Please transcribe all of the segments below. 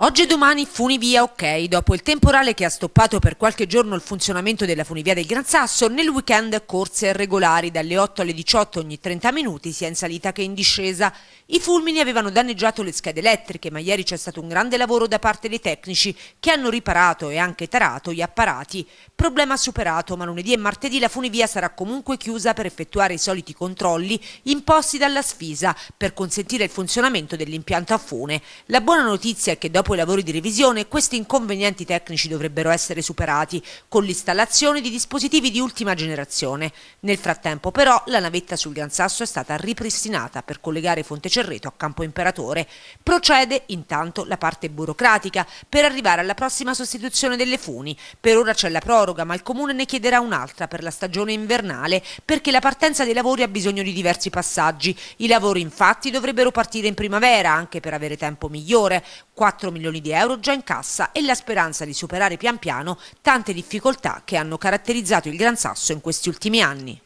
Oggi e domani funivia ok, dopo il temporale che ha stoppato per qualche giorno il funzionamento della funivia del Gran Sasso, nel weekend corse regolari dalle 8 alle 18 ogni 30 minuti sia in salita che in discesa. I fulmini avevano danneggiato le schede elettriche, ma ieri c'è stato un grande lavoro da parte dei tecnici che hanno riparato e anche tarato gli apparati. Problema superato, ma lunedì e martedì la funivia sarà comunque chiusa per effettuare i soliti controlli imposti dalla sfisa per consentire il funzionamento dell'impianto a fune. La buona notizia è che dopo dopo i lavori di revisione questi inconvenienti tecnici dovrebbero essere superati con l'installazione di dispositivi di ultima generazione. Nel frattempo però la navetta sul Gran Sasso è stata ripristinata per collegare Fonte Cerreto a Campo Imperatore. Procede intanto la parte burocratica per arrivare alla prossima sostituzione delle funi. Per ora c'è la proroga ma il Comune ne chiederà un'altra per la stagione invernale perché la partenza dei lavori ha bisogno di diversi passaggi. I lavori infatti dovrebbero partire in primavera anche per avere tempo migliore. 4 milioni di euro già in cassa e la speranza di superare pian piano tante difficoltà che hanno caratterizzato il Gran Sasso in questi ultimi anni.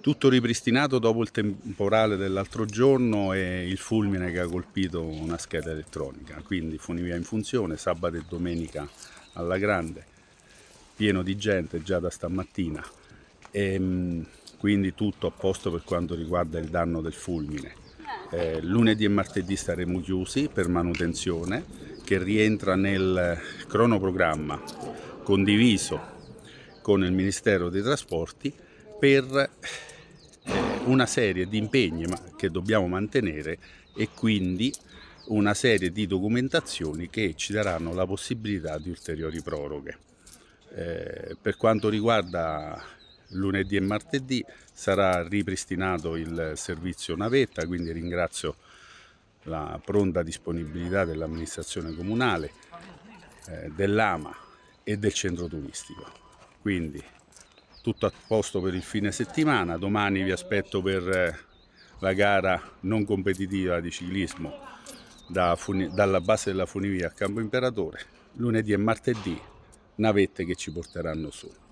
Tutto ripristinato dopo il temporale dell'altro giorno e il fulmine che ha colpito una scheda elettronica, quindi funivia in funzione sabato e domenica alla grande, pieno di gente già da stamattina e ehm, quindi tutto a posto per quanto riguarda il danno del fulmine. Eh, lunedì e martedì staremo chiusi per manutenzione che rientra nel cronoprogramma condiviso con il Ministero dei Trasporti per eh, una serie di impegni che dobbiamo mantenere e quindi una serie di documentazioni che ci daranno la possibilità di ulteriori proroghe. Eh, per quanto riguarda lunedì e martedì sarà ripristinato il servizio navetta, quindi ringrazio la pronta disponibilità dell'amministrazione comunale, eh, dell'AMA e del centro turistico. Quindi tutto a posto per il fine settimana, domani vi aspetto per eh, la gara non competitiva di ciclismo da dalla base della funivia a Campo Imperatore, lunedì e martedì navette che ci porteranno su.